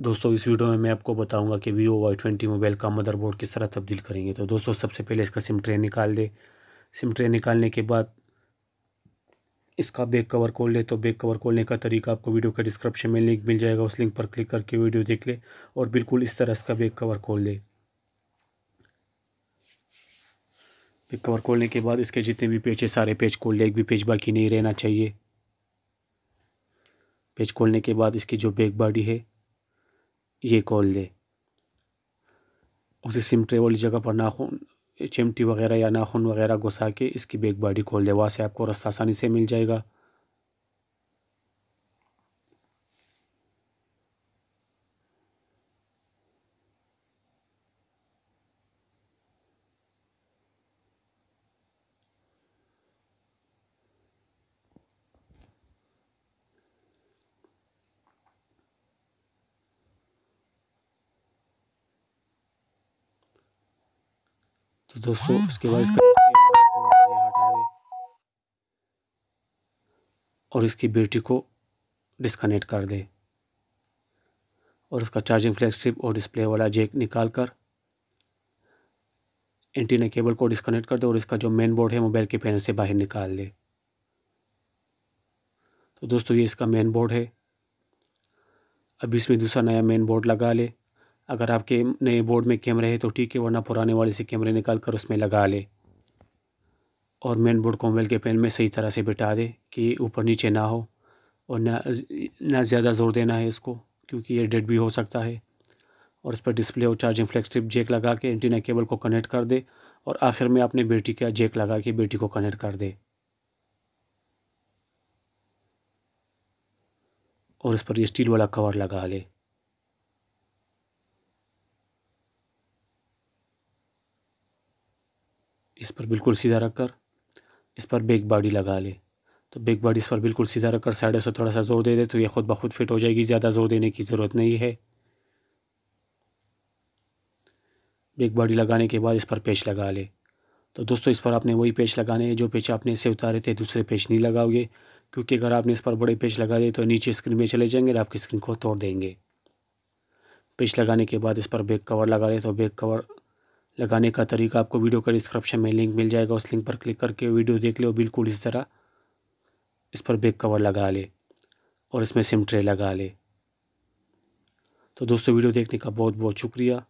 दोस्तों इस वीडियो में मैं आपको बताऊंगा कि वीवो वाई ट्वेंटी मोबाइल का मदरबोर्ड किस तरह तब्दील करेंगे तो दोस्तों सबसे पहले इसका सिम ट्रे निकाल दे सिम ट्रे निकालने के बाद इसका बैक कवर खोल ले तो बैक कवर खोलने का तरीका आपको वीडियो के डिस्क्रिप्शन में लिंक मिल जाएगा उस लिंक पर क्लिक करके वीडियो देख ले और बिल्कुल इस तरह इसका बैक कवर खोल ले बैक कवर खोलने के बाद इसके जितने भी पेज है सारे पेज खोल ले एक भी पेज बाकी नहीं रहना चाहिए पेज खोलने के बाद इसकी जो बैक बॉडी है ये खोल दे उसे सिमटे वाली जगह पर नाखून चिमटी वगैरह या नाखून वगैरह घुसा के इसकी बेग बॉडी खोल दे वहाँ से आपको रास्ता आसानी से मिल जाएगा तो दोस्तों हाँ, उसके बाद हाँ। इसका हटा और इसकी बैटरी को डिस्कनेक्ट कर दे और उसका चार्जिंग फ्लैग स्ट्रिप और डिस्प्ले वाला जैक निकाल कर एंटीना केबल को डिस्कनेक्ट कर दे और इसका जो मेन बोर्ड है मोबाइल के पैनल से बाहर निकाल दे तो दोस्तों ये इसका मेन बोर्ड है अब इसमें दूसरा नया मेन बोर्ड लगा ले अगर आपके नए बोर्ड में कैमरे हैं तो ठीक है वरना पुराने वाले से कैमरे निकाल कर उसमें लगा ले और मेन बोर्ड कॉम्बेल के पेन में सही तरह से बिठा दे कि ऊपर नीचे ना हो और ना ना ज़्यादा ज़ोर देना है इसको क्योंकि ये डेड भी हो सकता है और इस पर डिस्प्ले और चार्जिंग फ्लैक्सिप जेक लगा के एंटीना केबल को कनेक्ट कर दे और आखिर में अपने बेटी का जेक लगा के बेटी को कनेक्ट कर दे और इस पर स्टील वाला कवर लगा ले इस पर बिल्कुल सीधा रख कर इस पर बेक बॉडी लगा ले तो बेक बॉडी इस पर बिल्कुल सीधा रख कर से थोड़ा सा ज़ोर दे दे तो ये ख़ुद ब खुद फिट हो जाएगी ज़्यादा ज़ोर देने की ज़रूरत नहीं है बेक बॉडी लगाने के बाद इस पर पेच लगा ले तो दोस्तों इस पर आपने वही पेच लगाने हैं जो पेच आपने से उतारे थे दूसरे पेच नहीं लगाओगे क्योंकि अगर आपने इस पर बड़े पेच लगा दिए तो नीचे स्क्रीन में चले जाएंगे और आपकी स्क्रीन को तोड़ देंगे पेच लगाने के बाद इस पर बैक कवर लगा ले तो बैक कवर लगाने का तरीका आपको वीडियो का डिस्क्रिप्शन में लिंक मिल जाएगा उस लिंक पर क्लिक करके वीडियो देख ले बिल्कुल इस तरह इस पर बैक कवर लगा ले और इसमें सिम ट्रे लगा ले तो दोस्तों वीडियो देखने का बहुत बहुत शुक्रिया